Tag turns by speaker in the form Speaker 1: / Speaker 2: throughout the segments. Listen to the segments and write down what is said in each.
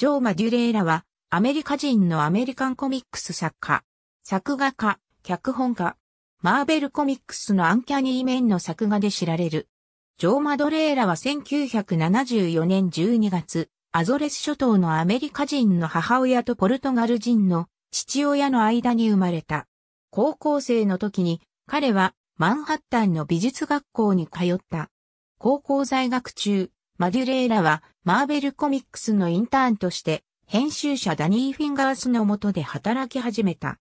Speaker 1: ジョー・マデュレーラは、アメリカ人のアメリカンコミックス作家、作画家、脚本家、マーベルコミックスのアンキャニーメンの作画で知られる。ジョー・マドレーラは1974年12月、アゾレス諸島のアメリカ人の母親とポルトガル人の父親の間に生まれた。高校生の時に彼はマンハッタンの美術学校に通った。高校在学中、マデュレーラはマーベルコミックスのインターンとして編集者ダニー・フィンガースの下で働き始めた。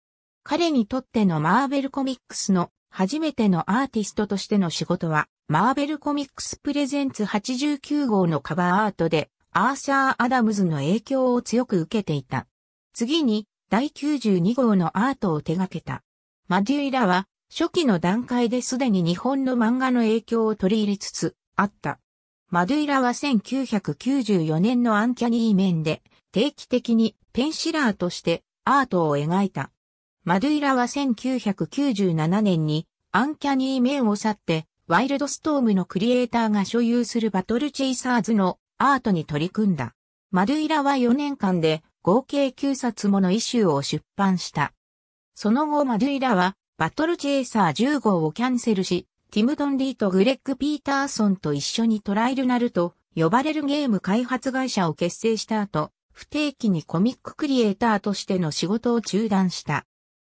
Speaker 1: 彼にとってのマーベルコミックスの初めてのアーティストとしての仕事は、マーベルコミックスプレゼンツ89号のカバーアートで、アーサー・アダムズの影響を強く受けていた。次に、第92号のアートを手掛けた。マデュイラは、初期の段階ですでに日本の漫画の影響を取り入れつつ、あった。マドゥイラは1994年のアンキャニー面で定期的にペンシラーとしてアートを描いた。マドゥイラは1997年にアンキャニー面を去ってワイルドストームのクリエイターが所有するバトルチェイサーズのアートに取り組んだ。マドゥイラは4年間で合計9冊ものイシューを出版した。その後マドゥイラはバトルチェイサー1 5号をキャンセルし、ティム・ドンリーとグレッグ・ピーターソンと一緒にトライルナルと呼ばれるゲーム開発会社を結成した後、不定期にコミッククリエイターとしての仕事を中断した。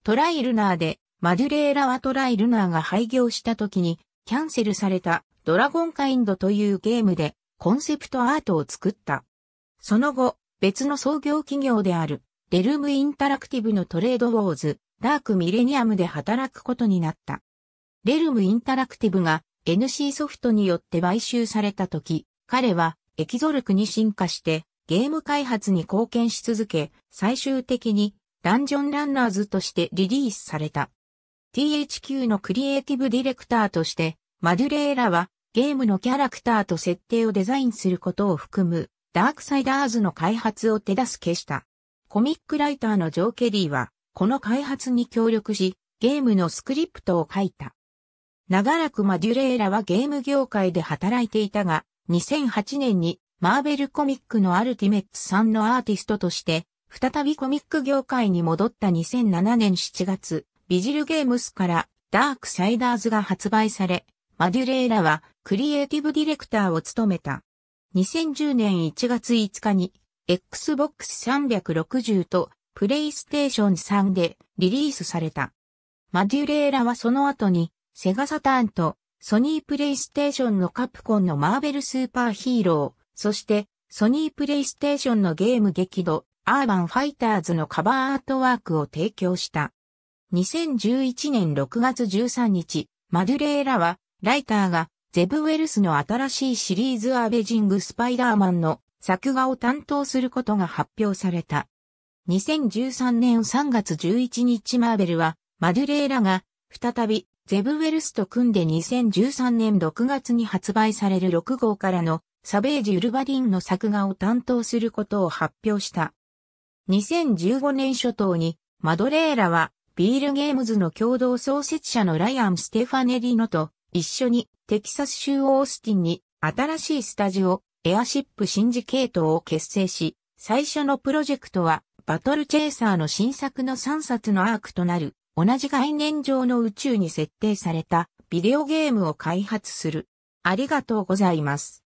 Speaker 1: トライルナーで、マデュレーラはトライルナーが廃業した時に、キャンセルされたドラゴンカインドというゲームでコンセプトアートを作った。その後、別の創業企業である、デルムインタラクティブのトレードウォーズ、ダークミレニアムで働くことになった。レルムインタラクティブが NC ソフトによって買収された時、彼はエキゾルクに進化してゲーム開発に貢献し続け、最終的にダンジョンランナーズとしてリリースされた。THQ のクリエイティブディレクターとして、マデュレーラはゲームのキャラクターと設定をデザインすることを含むダークサイダーズの開発を手助けした。コミックライターのジョー・ケリーはこの開発に協力し、ゲームのスクリプトを書いた。長らくマデュレーラはゲーム業界で働いていたが、2008年にマーベルコミックのアルティメッツさんのアーティストとして、再びコミック業界に戻った2007年7月、ビジルゲームスからダークサイダーズが発売され、マデュレーラはクリエイティブディレクターを務めた。2010年1月5日に Xbox 360とプレイステーション3でリリースされた。マデュレーラはその後にセガサターンとソニープレイステーションのカプコンのマーベルスーパーヒーロー、そしてソニープレイステーションのゲーム激怒、アーバンファイターズのカバーアートワークを提供した。2011年6月13日、マドゥレーラは、ライターが、ゼブ・ウェルスの新しいシリーズアベジング・スパイダーマンの作画を担当することが発表された。2013年3月11日マーベルは、マドゥレーラが、再び、ゼブ・ウェルスと組んで2013年6月に発売される6号からのサベージ・ウルバリンの作画を担当することを発表した。2015年初頭にマドレーラはビールゲームズの共同創設者のライアン・ステファネリノと一緒にテキサス州オースティンに新しいスタジオエアシップシンジケートを結成し、最初のプロジェクトはバトルチェイサーの新作の3冊のアークとなる同じ概念上の宇宙に設定されたビデオゲームを開発する。ありがとうございます。